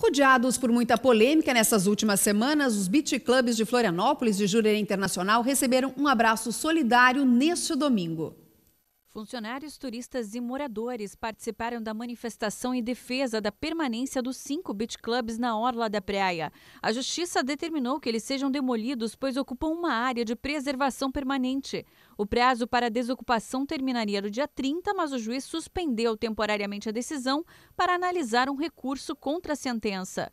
Rodeados por muita polêmica nessas últimas semanas, os beach clubs de Florianópolis e Jurerê Internacional receberam um abraço solidário neste domingo. Funcionários, turistas e moradores participaram da manifestação em defesa da permanência dos cinco beach clubs na orla da praia. A justiça determinou que eles sejam demolidos, pois ocupam uma área de preservação permanente. O prazo para desocupação terminaria no dia 30, mas o juiz suspendeu temporariamente a decisão para analisar um recurso contra a sentença.